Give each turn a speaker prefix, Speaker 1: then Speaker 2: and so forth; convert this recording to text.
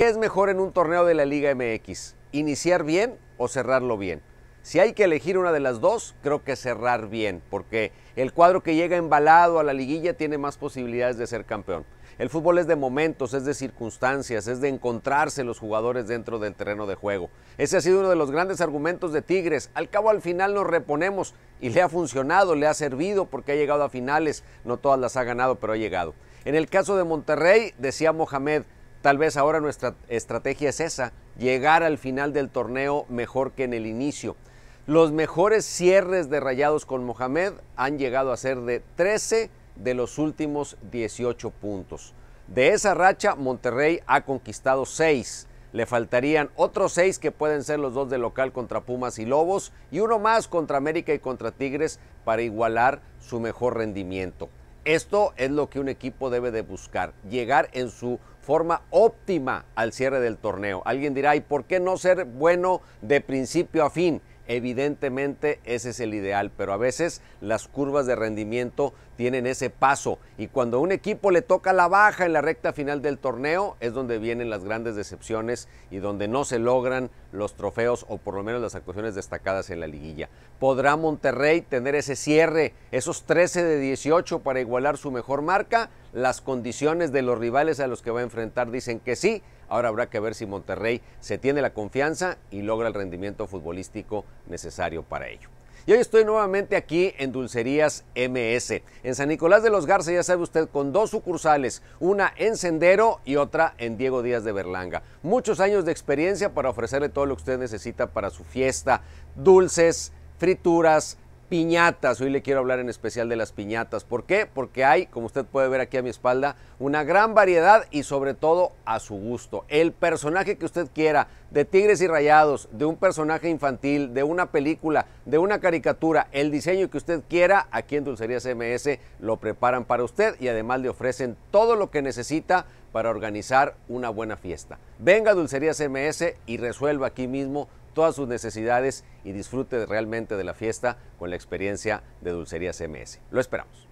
Speaker 1: ¿Qué es mejor en un torneo de la Liga MX? ¿Iniciar bien o cerrarlo bien? Si hay que elegir una de las dos, creo que cerrar bien, porque el cuadro que llega embalado a la liguilla tiene más posibilidades de ser campeón. El fútbol es de momentos, es de circunstancias, es de encontrarse los jugadores dentro del terreno de juego. Ese ha sido uno de los grandes argumentos de Tigres. Al cabo al final nos reponemos y le ha funcionado, le ha servido porque ha llegado a finales, no todas las ha ganado, pero ha llegado. En el caso de Monterrey, decía Mohamed, Tal vez ahora nuestra estrategia es esa, llegar al final del torneo mejor que en el inicio. Los mejores cierres de rayados con Mohamed han llegado a ser de 13 de los últimos 18 puntos. De esa racha, Monterrey ha conquistado 6. Le faltarían otros 6 que pueden ser los dos de local contra Pumas y Lobos y uno más contra América y contra Tigres para igualar su mejor rendimiento. Esto es lo que un equipo debe de buscar, llegar en su forma óptima al cierre del torneo. Alguien dirá, ¿y por qué no ser bueno de principio a fin? Evidentemente ese es el ideal, pero a veces las curvas de rendimiento tienen ese paso y cuando a un equipo le toca la baja en la recta final del torneo es donde vienen las grandes decepciones y donde no se logran los trofeos o por lo menos las actuaciones destacadas en la liguilla. ¿Podrá Monterrey tener ese cierre, esos 13 de 18 para igualar su mejor marca? las condiciones de los rivales a los que va a enfrentar dicen que sí. Ahora habrá que ver si Monterrey se tiene la confianza y logra el rendimiento futbolístico necesario para ello. Y hoy estoy nuevamente aquí en Dulcerías MS, en San Nicolás de los Garza, ya sabe usted, con dos sucursales, una en Sendero y otra en Diego Díaz de Berlanga. Muchos años de experiencia para ofrecerle todo lo que usted necesita para su fiesta, dulces, frituras, piñatas. Hoy le quiero hablar en especial de las piñatas. ¿Por qué? Porque hay, como usted puede ver aquí a mi espalda, una gran variedad y sobre todo a su gusto. El personaje que usted quiera, de Tigres y Rayados, de un personaje infantil, de una película, de una caricatura, el diseño que usted quiera, aquí en Dulcerías MS lo preparan para usted y además le ofrecen todo lo que necesita para organizar una buena fiesta. Venga a Dulcerías MS y resuelva aquí mismo todas sus necesidades y disfrute realmente de la fiesta con la experiencia de Dulcerías MS. Lo esperamos.